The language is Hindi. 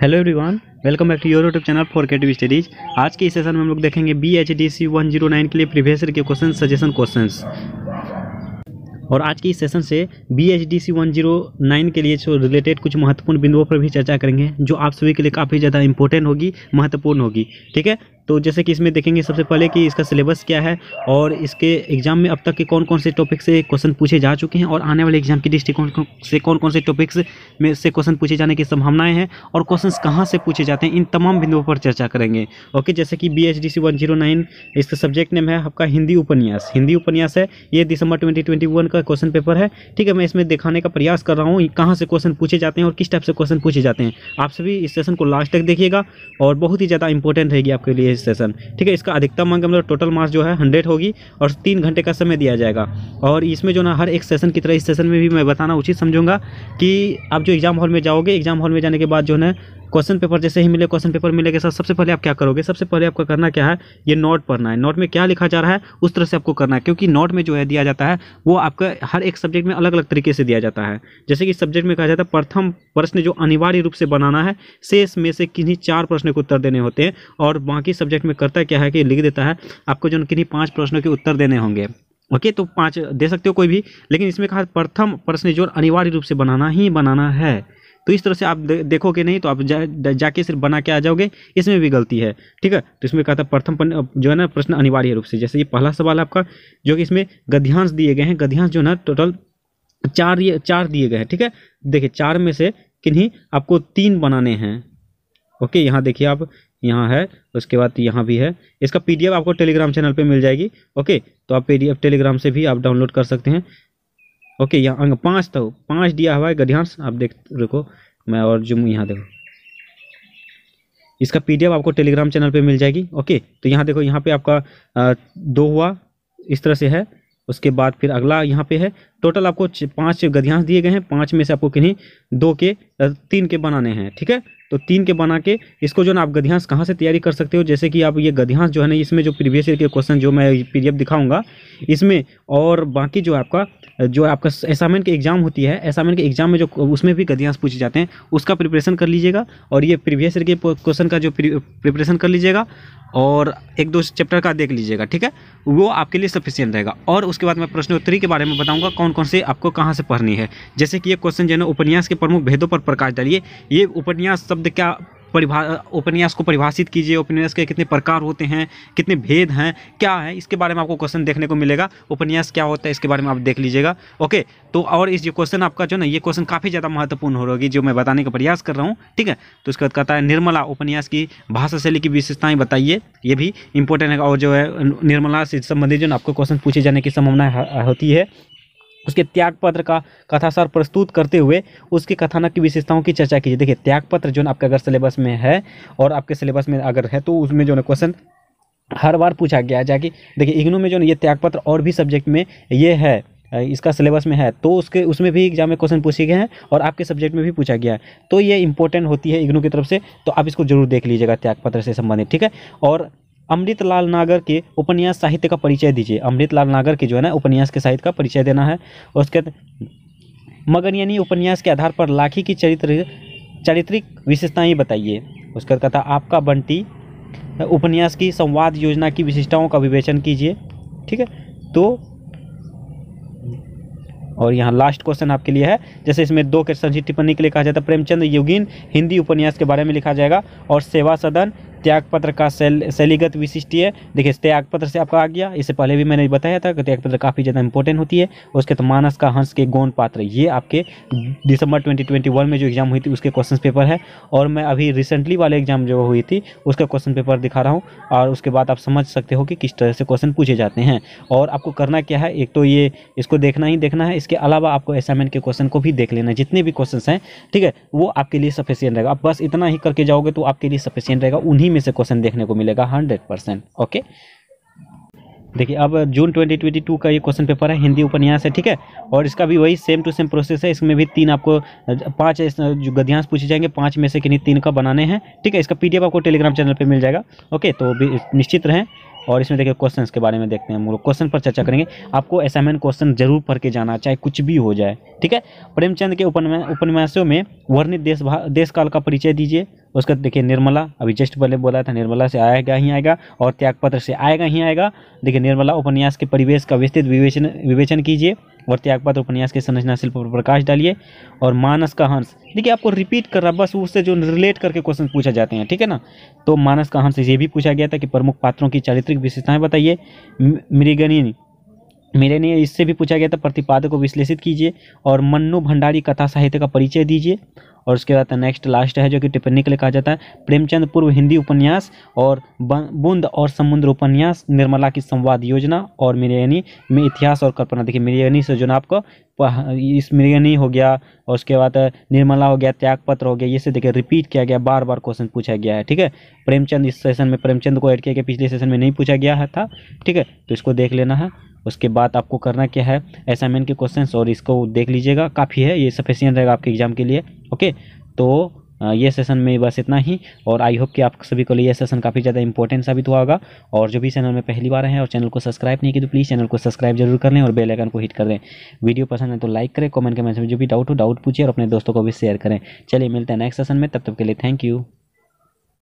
hello everyone welcome back to your YouTube channel for केटिव स्टडीज आज के इस सेशन में हम लोग देखेंगे B H D C one zero nine के लिए प्रीवियस ईयर के क्वेश्चन सजेशन क्वेश्चंस और आज के इस सेशन से B H D C one zero nine के लिए रिलेटेड कुछ महत्वपूर्ण बिंदुओं पर भी चर्चा करेंगे जो आप सभी के लिए काफ़ी ज़्यादा इंपॉर्टेंट होगी महत्वपूर्ण होगी ठीक है तो जैसे कि इसमें देखेंगे सबसे पहले कि इसका सिलेबस क्या है और इसके एग्जाम में अब तक के कौन कौन से टॉपिक से क्वेश्चन पूछे जा चुके हैं और आने वाले एग्जाम की दृष्टिकोण से कौन कौन से टॉपिक्स में से क्वेश्चन पूछे जाने की संभावनाएं हैं और क्वेश्चन कहाँ से पूछे जाते हैं इन तमाम बिंदुओं पर चर्चा करेंगे ओके जैसे कि B H D C one zero nine इसका सब्जेक्ट नेम है आपका हिंदी उपन्यास हिंदी उपन्यास है ये दिसंबर ट्वेंटी ट्वेंटी वन का का क्वेश्चन पेपर है ठीक है मैं इसमें दिखाने का प्रयास कर रहा हूँ कहाँ से क्वेश्चन पूछे जाते हैं और किस टाइप से क्वेश्चन पूछे जाते हैं आप सभी इस सेशन को लास्ट तक देखिएगा और बहुत ही ज़्यादा इंपॉर्टेंट रहेगी आपके लिए इस सेशन ठीक है इसका अधिकतम अंक मतलब टोटल मार्क्स जो है हंड्रेड होगी और तीन घंटे का समय दिया जाएगा और इसमें जो ना हर एक सेशन की तरह इस सेशन में भी मैं बताना उचित समझूंगा कि आप जो एग्ज़ाम हॉल में जाओगे एग्ज़ाम हॉल में जाने के बाद जो है क्वेश्चन पेपर जैसे ही मिले क्वेश्चन पेपर मिले के साथ सबसे पहले आप क्या करोगे सबसे पहले आपको करना क्या है ये नोट पढ़ना है नोट में क्या लिखा जा रहा है उस तरह से आपको करना है क्योंकि नोट में जो है दिया जाता है वो आपका हर एक सब्जेक्ट में अलग अलग तरीके से दिया जाता है जैसे कि सब्जेक्ट में कहा जाता है प्रथम प्रश्न जो अनिवार्य रूप से बनाना है शेष में से किन्हीं चार प्रश्नों के उत्तर देने होते हैं और बाकी सब्जेक्ट में करता क्या है कि लिख देता है आपको जो किन्हीं पाँच प्रश्नों के उत्तर देने होंगे ओके तो पाँच दे सकते हो कोई भी लेकिन इसमें कहा प्रथम प्रश्न जो अनिवार्य रूप से बनाना ही बनाना है तो इस तरह से आप देखोगे नहीं तो आप जा, जाके सिर्फ बना के आ जाओगे इसमें भी गलती है ठीक है तो इसमें कहता है प्रथम जो है ना प्रश्न अनिवार्य रूप से जैसे ये पहला सवाल आपका जो कि इसमें गध्यांश दिए गए हैं गध्यांश जो ना टोटल चार ये चार दिए गए हैं ठीक है देखिए चार में से किन्हीं आपको तीन बनाने हैं ओके यहाँ देखिए आप यहाँ है उसके बाद यहाँ भी है इसका पीडीएफ आपको टेलीग्राम चैनल पे मिल जाएगी ओके तो आप पीडीएफ टेलीग्राम से भी आप डाउनलोड कर सकते हैं ओके यहाँ अंग पाँच तो पाँच दिया हुआ है गध्यांश आप देख रुको मैं और जुम्मू यहाँ देखो इसका पीडीएफ आपको टेलीग्राम चैनल पे मिल जाएगी ओके तो यहाँ देखो यहाँ पे आपका आ, दो हुआ इस तरह से है उसके बाद फिर अगला यहाँ पे है टोटल आपको पाँच गध्यांश दिए गए हैं पाँच में से आपको किन्हीं दो के तीन के बनाने हैं ठीक है तो तीन के बना के इसको जो ना आप गध्यांश कहाँ से तैयारी कर सकते हो जैसे कि आप ये गध्यांश जो है ना इसमें जो प्रीवियस ईयर के क्वेश्चन जो मैं पीडीएफ दिखाऊंगा इसमें और बाकी जो आपका जो आपका असाइनमेंट की एग्जाम होती है असाइनमेंट के एग्जाम में जो उसमें भी गध्यांश पूछे जाते हैं उसका प्रिपरेशन कर लीजिएगा और ये प्रीवियस ईयर के क्वेश्चन का जो प्रिपरेशन कर लीजिएगा और एक दो चैप्टर का देख लीजिएगा ठीक है वो आपके लिए सफिशियंट रहेगा और उसके बाद मैं प्रश्नोत्तरी के बारे में बताऊंगा कौन कौन से आपको कहाँ से पढ़नी है जैसे कि ये क्वेश्चन जो है उपन्यास के प्रमुख भेदों पर प्रकाश डालिए ये उपन्यास सब शब्द क्या परिभा उपन्यास को परिभाषित कीजिए उपन्यास के कितने प्रकार होते हैं कितने भेद हैं क्या है इसके बारे में आपको क्वेश्चन देखने को मिलेगा उपन्यास क्या होता है इसके बारे में आप देख लीजिएगा ओके तो और इस जो क्वेश्चन आपका जो ना ये क्वेश्चन काफ़ी ज़्यादा महत्वपूर्ण हो होगी जो मैं बताने का प्रयास कर रहा हूँ ठीक है तो उसके बाद कहता है निर्मला उपन्यास की भाषा शैली की विशेषताएँ बताइए ये भी इंपॉर्टेंट है और जो है निर्मला से संबंधित जो ना आपको क्वेश्चन पूछे जाने की संभावना होती है उसके त्यागपत्र का कथासार प्रस्तुत करते हुए उसके कथानक की विशेषताओं की चर्चा कीजिए देखिए त्यागपत्र जो आपके अगर सिलेबस में है और आपके सिलेबस में अगर है तो उसमें जो है क्वेश्चन हर बार पूछा गया कि देखिए इग्नू में जो ये त्यागपत्र और भी सब्जेक्ट में ये है इसका सिलेबस में है तो उसके उसमें भी एग्जाम में क्वेश्चन पूछे गए हैं और आपके सब्जेक्ट में भी पूछा गया है तो ये इंपॉर्टेंट होती है इग्नू की तरफ से तो आप इसको जरूर देख लीजिएगा त्यागपत्र से संबंधित ठीक है और अमृतलाल नागर के उपन्यास साहित्य का परिचय दीजिए अमृतलाल नागर के जो है ना उपन्यास के साहित्य का परिचय देना है और उसके मगन यानी उपन्यास के आधार पर लाखी की चरित्र चरित्रिक विशेषताएँ बताइए उसके बाद कथा आपका बंटी उपन्यास की संवाद योजना की विशिष्टताओं का विवेचन कीजिए ठीक है तो और यहाँ लास्ट क्वेश्चन आपके लिए है जैसे इसमें दो क्वेश्चन ही टिप्पणी के लिए कहा जाता है प्रेमचंद योगीन हिंदी उपन्यास के बारे में लिखा जाएगा और सेवा सदन त्यागपत्र का शैल शैलीगत विशिष्ट है देखिए त्यागपत्र से आपका आ गया इससे पहले भी मैंने बताया था कि त्यागपत्र काफ़ी ज़्यादा इंपॉर्टेंट होती है उसके तो मानस का हंस के गौन पात्र ये आपके दिसंबर 2021 में जो एग्ज़ाम हुई थी उसके क्वेश्चन पेपर है और मैं अभी रिसेंटली वाले एग्ज़ाम जो हुई थी उसका क्वेश्चन पेपर दिखा रहा हूँ और उसके बाद आप समझ सकते हो कि किस तरह से क्वेश्चन पूछे जाते हैं और आपको करना क्या है एक तो ये इसको देखना ही देखना है इसके अलावा आपको असाइनमेंट के क्वेश्चन को भी देख लेना है जितने भी क्वेश्चन हैं ठीक है वो आपके लिए सफिशियंट रहेगा आप बस इतना ही करके जाओगे तो आपके लिए सफिशियंट रहेगा उन्हीं इन्हीं में से क्वेश्चन देखने को मिलेगा हंड्रेड परसेंट ओके देखिए अब जून 2022 का ये क्वेश्चन पेपर है हिंदी उपन्यास है ठीक है और इसका भी वही सेम टू सेम प्रोसेस है इसमें भी तीन आपको पांच जो गद्यांश पूछे जाएंगे पांच में से किन्हीं तीन का बनाने हैं ठीक है इसका पीडीएफ आपको टेलीग्राम चैनल पे मिल जाएगा ओके तो भी निश्चित रहें और इसमें देखिए क्वेश्चन के बारे में देखते हैं हम लोग क्वेश्चन पर चर्चा करेंगे आपको असाइनमेंट क्वेश्चन जरूर पढ़ के जाना चाहे कुछ भी हो जाए ठीक है प्रेमचंद के उपन्यासों में वर्णित देश देश काल का परिचय दीजिए उसका देखिए निर्मला अभी जस्ट पहले बोला था निर्मला से आएगा ही आएगा और त्यागपत्र से आएगा ही आएगा देखिए निर्मला उपन्यास के परिवेश का विस्तृत विवेचन विवेचन कीजिए और त्यागपत्र उपन्यास के संरचना शिल्प पर प्रकाश डालिए और मानस का हंस देखिए आपको रिपीट कर रहा बस उससे जो रिलेट करके क्वेश्चन पूछा जाते हैं ठीक है ना तो मानस का हंस ये भी पूछा गया था कि प्रमुख पात्रों की चारित्रिक विशेषताएँ बताइए मृगनिनी मेरे ने इससे भी पूछा गया था प्रतिपादक को विश्लेषित कीजिए और मन्नू भंडारी कथा साहित्य का परिचय दीजिए और उसके बाद नेक्स्ट लास्ट है जो कि टिप्पणी के लिए कहा जाता है प्रेमचंद पूर्व हिंदी उपन्यास और बूंद और समुद्र उपन्यास निर्मला की संवाद योजना और मिरयनी में इतिहास और कल्पना देखिए मिरयनी से जो ना आपको इस मिरयनी हो गया और उसके बाद निर्मला हो गया त्यागपत्र हो गया ये से देखिए रिपीट किया गया बार बार क्वेश्चन पूछा गया है ठीक है प्रेमचंद इस सेशन में प्रेमचंद को एड किया गया पिछले सेशन में नहीं पूछा गया था ठीक है तो इसको देख लेना है उसके बाद आपको करना क्या है असाइनमेंट के क्वेश्चन और इसको देख लीजिएगा काफ़ी है ये सफिशियंट रहेगा आपके एग्जाम के लिए ओके तो ये सेशन में बस इतना ही और आई होप कि आप सभी को लिए सेशन काफ़ी ज़्यादा इंपॉर्टेंट साबित हुआ होगा और जो भी चैनल में पहली बार हैं और चैनल को सब्सक्राइब नहीं की तो प्लीज़ चैनल को सब्सक्राइब जरूर कर लें और बेल आइकन को हिट कर दें वीडियो पसंद है तो लाइक करें कमेंट के मैसेज में जो भी डाउट हो डाउट पूछिए और अपने दोस्तों को भी शेयर करें चलिए मिलते हैं नेक्स्ट सेशन में तब तक के लिए थैंक यू